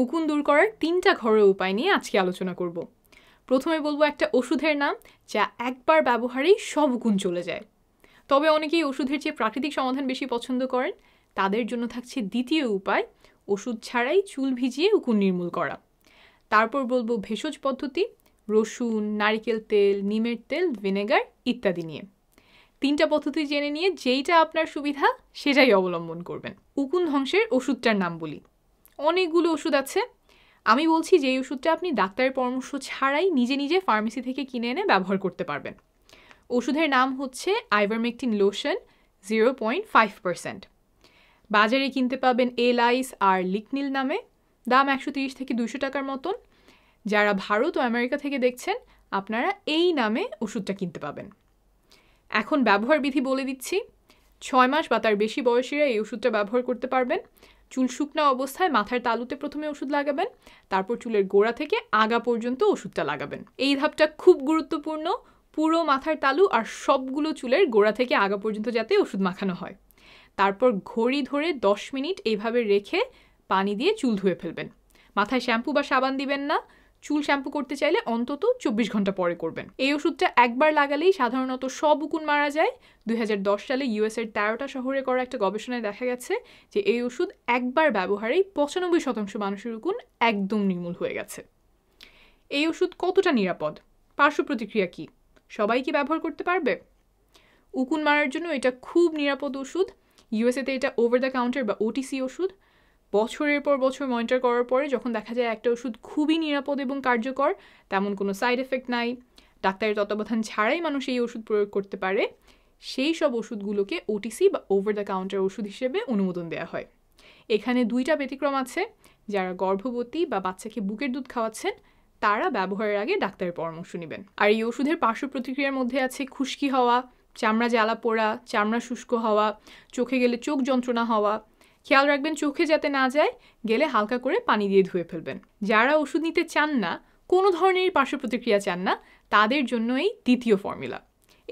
উকুন দূর করার তিনটা ঘরোয়া উপায় নিয়ে আজকে আলোচনা করব প্রথমে বলবো একটা ওষুধের নাম যা একবার ব্যবহারেই সব উকুন চলে যায় তবে অনেকেই ওষুধের চেয়ে প্রাকৃতিক সমাধান বেশি পছন্দ করেন তাদের জন্য থাকছে দ্বিতীয় উপায় ওষুধ ছাড়াই চুল ভিজিয়ে উকুন নির্মূল করা তারপর বলবো ভেষজ পদ্ধতি রসুন নারিকেল তেল নিমের তেল ভিনেগার ইত্যাদি নিয়ে তিনটা পদ্ধতি জেনে নিয়ে যেইটা আপনার সুবিধা সেটাই অবলম্বন করবেন উকুন ধ্বংসের ওষুধটার নাম বলি অনেকগুলো ওষুধ আছে আমি বলছি যে এই ওষুধটা আপনি ডাক্তারের পরামর্শ ছাড়াই নিজে নিজে ফার্মেসি থেকে কিনে এনে ব্যবহার করতে পারবেন ওষুধের নাম হচ্ছে ivermectin lotion zero point five percent বাজারে কিনতে পাবেন এলাইস আর লিকনিল নামে দাম একশো তিরিশ থেকে দুশো টাকার মতন যারা ভারত ও আমেরিকা থেকে দেখছেন আপনারা এই নামে ওষুধটা কিনতে পাবেন এখন ব্যবহার বিধি বলে দিচ্ছি ছয় মাস বা তার বেশি বয়সীরা এই ওষুধটা ব্যবহার করতে পারবেন চুল শুকনা অবস্থায় মাথার তালুতে প্রথমে ওষুধ লাগাবেন তারপর চুলের গোড়া থেকে আগা পর্যন্ত ওষুধটা লাগাবেন এই ধাপটা খুব গুরুত্বপূর্ণ পুরো মাথার তালু আর সবগুলো চুলের গোড়া থেকে আগা পর্যন্ত যাতে ওষুধ মাখানো হয় তারপর ঘড়ি ধরে দশ মিনিট এইভাবে রেখে পানি দিয়ে চুল ধুয়ে ফেলবেন মাথায় শ্যাম্পু বা সাবান দিবেন না চুল শ্যাম্পু করতে চাইলে অন্তত চব্বিশ ঘন্টা পরে করবেন এই ওষুধটা একবার লাগালেই সাধারণত সব উকুন মারা যায় দুই সালে ইউএসএর তেরোটা শহরে করা একটা গবেষণায় দেখা গেছে যে এই ওষুধ একবার ব্যবহারেই পঁচানব্বই শতাংশ মানুষের উকুন একদম নির্মূল হয়ে গেছে এই ওষুধ কতটা নিরাপদ পার্শ্ব প্রতিক্রিয়া কী সবাই কি ব্যবহার করতে পারবে উকুন মারার জন্য এটা খুব নিরাপদ ওষুধ ইউএসএতে এটা ওভার দ্য কাউন্টার বা ওটিসি ওষুধ বছরের পর বছর মনিটর করার পরে যখন দেখা যায় একটা ওষুধ খুবই নিরাপদ এবং কার্যকর তেমন কোনো সাইড এফেক্ট নাই ডাক্তারের তত্ত্বাবধান ছাড়াই মানুষ এই ওষুধ প্রয়োগ করতে পারে সেই সব ওষুধগুলোকে ওটিসি বা ওভার দ্য কাউন্টার ওষুধ হিসেবে অনুমোদন দেওয়া হয় এখানে দুইটা ব্যতিক্রম আছে যারা গর্ভবতী বা বাচ্চাকে বুকের দুধ খাওয়াচ্ছেন তারা ব্যবহারের আগে ডাক্তারের পরামর্শ নেবেন আর এই ওষুধের পার্শ্ব প্রতিক্রিয়ার মধ্যে আছে খুশকি হওয়া চামড়া জ্বালা পোড়া চামড়া শুষ্ক হওয়া চোখে গেলে চোখ যন্ত্রণা হওয়া খেয়াল রাখবেন চোখে যাতে না যায় গেলে হালকা করে পানি দিয়ে ধুয়ে ফেলবেন যারা ওষুধ নিতে চান না কোনো ধরনের পার্শ্ব প্রতিক্রিয়া চান না তাদের জন্য এই দ্বিতীয় ফর্মুলা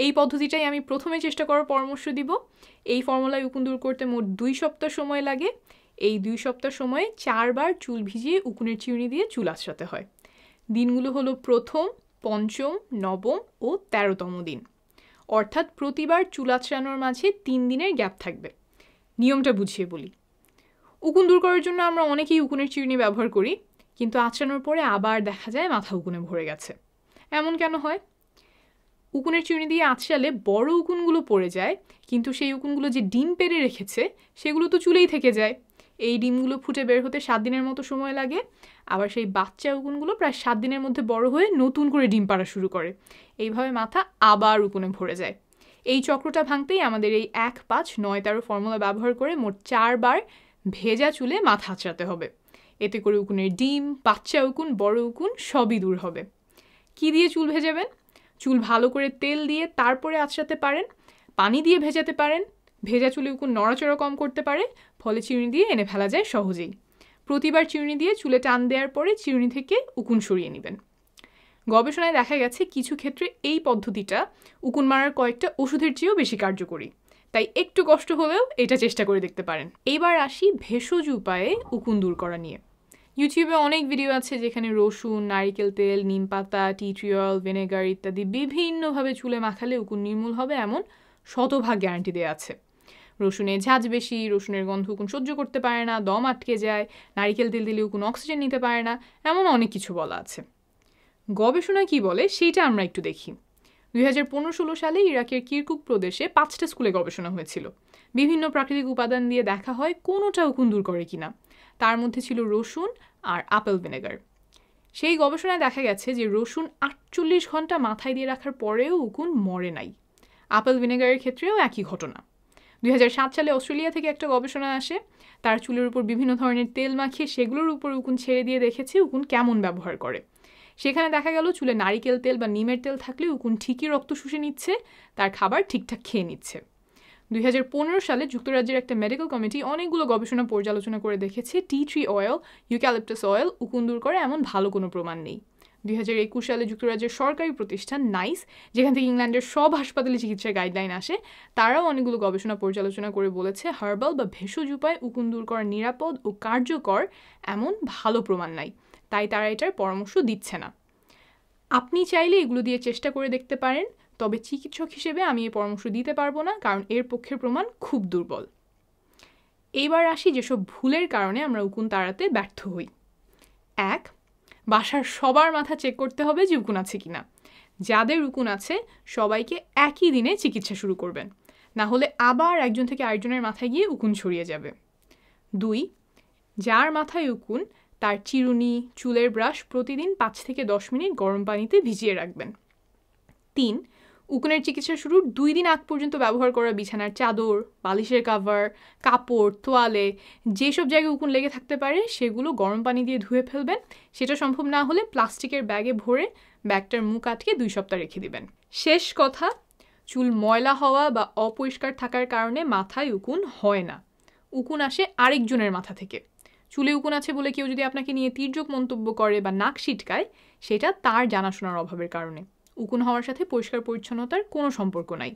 এই পদ্ধতিটাই আমি প্রথমে চেষ্টা করার পরামর্শ দিব এই ফর্মুলায় উকুন দূর করতে মোট দুই সপ্তাহ সময় লাগে এই দুই সপ্তাহ সময়ে চারবার চুল ভিজিয়ে উকুনের চিউনি দিয়ে চুল আসাতে হয় দিনগুলো হলো প্রথম পঞ্চম নবম ও তেরোতম দিন অর্থাৎ প্রতিবার চুল আছড়ানোর মাঝে তিন দিনের গ্যাপ থাকবে নিয়মটা বুঝিয়ে বলি উকুন দূর করার জন্য আমরা অনেকেই উকুনের চিরুনি ব্যবহার করি কিন্তু আঁচড়ানোর পরে আবার দেখা যায় মাথা উকুনে ভরে গেছে এমন কেন হয় উকুনের চিরুনি দিয়ে আঁচড়ালে বড় উকুনগুলো পড়ে যায় কিন্তু সেই উকুনগুলো যে ডিম পেরে রেখেছে সেগুলো তো চুলেই থেকে যায় এই ডিমগুলো ফুটে বের হতে সাত দিনের মতো সময় লাগে আবার সেই বাচ্চা উকুনগুলো প্রায় সাত দিনের মধ্যে বড় হয়ে নতুন করে ডিম পাড়া শুরু করে এইভাবে মাথা আবার উকুনে ভরে যায় এই চক্রটা ভাঙতেই আমাদের এই এক পাঁচ নয় তেরো ফর্মুলা ব্যবহার করে মোট চারবার ভেজা চুলে মাথা আঁচড়াতে হবে এতে করে উকুনের ডিম বাচ্চা উকুন বড় উকুন সবই দূর হবে কি দিয়ে চুল ভেজাবেন চুল ভালো করে তেল দিয়ে তারপরে আঁচড়াতে পারেন পানি দিয়ে ভেজাতে পারেন ভেজা চুলে উকুন নড়াচড়া কম করতে পারে ফলে চিরুনি দিয়ে এনে ফেলা যায় সহজেই প্রতিবার চিরুনি দিয়ে চুলে টান দেওয়ার পরে চিরুনি থেকে উকুন সরিয়ে নেবেন গবেষণায় দেখা গেছে কিছু ক্ষেত্রে এই পদ্ধতিটা উকুন মারার কয়েকটা ওষুধের চেয়েও বেশি কার্যকরী তাই একটু কষ্ট হলেও এটা চেষ্টা করে দেখতে পারেন এইবার আসি ভেষজ উপায়ে উকুন দূর করা নিয়ে ইউটিউবে অনেক ভিডিও আছে যেখানে রসুন নারিকেল তেল নিম পাতা টিট্রিয়ল ভিনেগার ইত্যাদি বিভিন্নভাবে চুলে মাখালে উকুন নির্মূল হবে এমন শতভাগ গ্যারান্টি দেওয়া আছে রসুনে ঝাঁজ বেশি রসুনের গন্ধ উকুন সহ্য করতে পারে না দম আটকে যায় নারিকেল তেল দিলে উকুন অক্সিজেন নিতে পারে না এমন অনেক কিছু বলা আছে গবেষণা কি বলে সেটা আমরা একটু দেখি দুই হাজার পনেরো ষোলো সালে ইরাকের কিরকুক প্রদেশে পাঁচটা স্কুলে গবেষণা হয়েছিল বিভিন্ন প্রাকৃতিক উপাদান দিয়ে দেখা হয় কোনোটা উকুন দূর করে কিনা তার মধ্যে ছিল রসুন আর আপেল ভিনেগার সেই গবেষণায় দেখা গেছে যে রসুন আটচল্লিশ ঘন্টা মাথায় দিয়ে রাখার পরেও উকুন মরে নাই আপেল ভিনেগারের ক্ষেত্রেও একই ঘটনা দুই সালে অস্ট্রেলিয়া থেকে একটা গবেষণা আসে তার চুলের উপর বিভিন্ন ধরনের তেল মাখিয়ে সেগুলোর উপর উকুন ছেড়ে দিয়ে দেখেছে উকুন কেমন ব্যবহার করে সেখানে দেখা গেল চুলে নারিকেল তেল বা নিমের তেল থাকলে উকুন ঠিকই রক্ত শুষে নিচ্ছে তার খাবার ঠিকঠাক খেয়ে নিচ্ছে দুই সালে যুক্তরাজ্যের একটা মেডিকেল কমিটি অনেকগুলো গবেষণা পর্যালোচনা করে দেখেছে tea tree oil eucalyptus oil উকুন দূর করে এমন ভালো কোনো প্রমাণ নেই দুই সালে যুক্তরাজ্যের সরকারি প্রতিষ্ঠান নাইস যেখান থেকে ইংল্যান্ডের সব হাসপাতালে চিকিৎসার গাইডলাইন আসে তারাও অনেকগুলো গবেষণা পর্যালোচনা করে বলেছে হার্বাল বা ভেষজ উপায় উকুন দূর করা নিরাপদ ও কার্যকর এমন ভালো প্রমাণ নাই তাই তারা এটার পরামর্শ দিচ্ছে না আপনি চাইলে এগুলো দিয়ে চেষ্টা করে দেখতে পারেন তবে চিকিৎসক হিসেবে আমি এই পরামর্শ দিতে পারবো না কারণ এর পক্ষের প্রমাণ খুব দুর্বল এইবার আসি যেসব ভুলের কারণে আমরা উকুন তাড়াতে ব্যর্থ হই এক বাসার সবার মাথা চেক করতে হবে যে উকুন আছে কিনা যাদের উকুন আছে সবাইকে একই দিনে চিকিৎসা শুরু করবেন না হলে আবার একজন থেকে আরেকজনের মাথায় গিয়ে উকুন ছড়িয়ে যাবে দুই যার মাথায় উকুন তার চিরুনি চুলের ব্রাশ প্রতিদিন পাঁচ থেকে দশ মিনিট গরম পানিতে ভিজিয়ে রাখবেন তিন উকুনের চিকিৎসা শুরুর দুই দিন আগ পর্যন্ত ব্যবহার করা বিছানার চাদর বালিশের কাভার কাপড় তোয়ালে যেসব জায়গায় উকুন লেগে থাকতে পারে সেগুলো গরম পানি দিয়ে ধুয়ে ফেলবেন সেটা সম্ভব না হলে প্লাস্টিকের ব্যাগে ভরে ব্যাগটার মুখ আটকে দুই সপ্তাহ রেখে দিবেন শেষ কথা চুল ময়লা হওয়া বা অপরিষ্কার থাকার কারণে মাথায় উকুন হয় না উকুন আসে আরেকজনের মাথা থেকে চুলে উকুন আছে বলে কেউ যদি আপনাকে নিয়ে তীর্যক মন্তব্য করে বা নাক ছিটকায় সেটা তার জানাশোনার অভাবের কারণে উকুন হওয়ার সাথে পরিষ্কার পরিচ্ছন্নতার কোনো সম্পর্ক নাই